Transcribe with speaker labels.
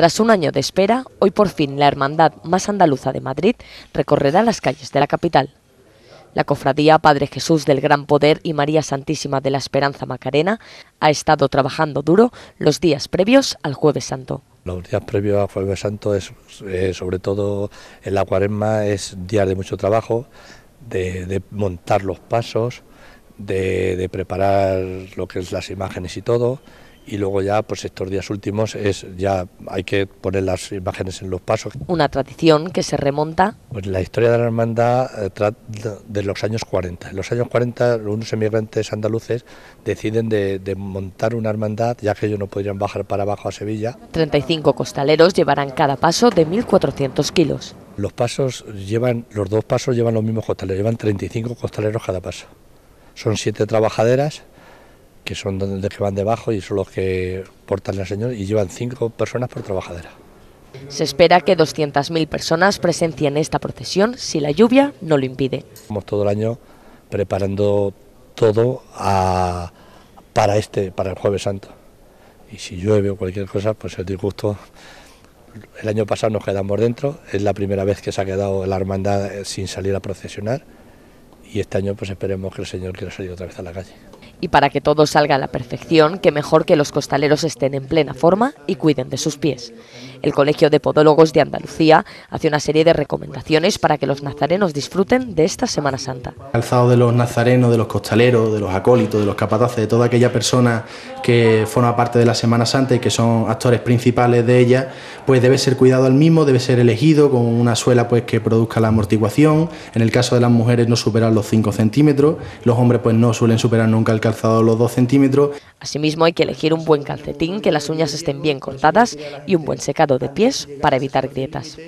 Speaker 1: Tras un año de espera, hoy por fin la Hermandad más andaluza de Madrid recorrerá las calles de la capital. La cofradía Padre Jesús del Gran Poder y María Santísima de la Esperanza Macarena ha estado trabajando duro los días previos al Jueves Santo.
Speaker 2: Los días previos al Jueves Santo, es, eh, sobre todo en la cuaresma, es día de mucho trabajo, de, montar los pasos, de, preparar lo que es las imágenes y todo y luego ya pues estos días últimos es ya hay que poner las imágenes en los pasos.
Speaker 1: Una tradición que se remonta.
Speaker 2: Pues la historia de la hermandad eh, de los años 40. En los años 40 unos emigrantes andaluces deciden de, de montar una hermandad ya que ellos no podrían bajar para abajo a Sevilla.
Speaker 1: 35 costaleros llevarán cada paso de 1.400 kilos.
Speaker 2: Los pasos llevan, los dos pasos llevan los mismos costaleros, llevan 35 costaleros cada paso. Son siete trabajaderas que son donde que van debajo y son los que portan al señor, y llevan cinco personas por trabajadera.
Speaker 1: Se espera que 200.000 personas presencien esta procesión si la lluvia no lo impide. Estamos todo el año
Speaker 2: preparando todo para este, para el Jueves Santo. Y si llueve o cualquier cosa, pues el disgusto. El año pasado nos quedamos dentro, es la primera vez que se ha quedado la hermandad eh, sin salir a procesionar y este año pues esperemos que el Señor quiera salir otra vez a la calle.
Speaker 1: Y para que todo salga a la perfección, que mejor que los costaleros estén en plena forma y cuiden de sus pies. El Colegio de Podólogos de Andalucía hace una serie de recomendaciones para que los nazarenos disfruten de esta Semana Santa.
Speaker 3: Alzado de los nazarenos, de los costaleros, de los acólitos, de los capataces, de toda aquella persona que forma parte de la Semana Santa y que son actores principales de ella, pues debe ser cuidado al mismo, debe ser elegido con una suela pues que produzca la amortiguación. En el caso de las mujeres no superan los 5 centímetros, los hombres pues no suelen superar nunca el los 2 centímetros.
Speaker 1: Asimismo, hay que elegir un buen calcetín, que las uñas estén bien cortadas y un buen secado de pies para evitar grietas.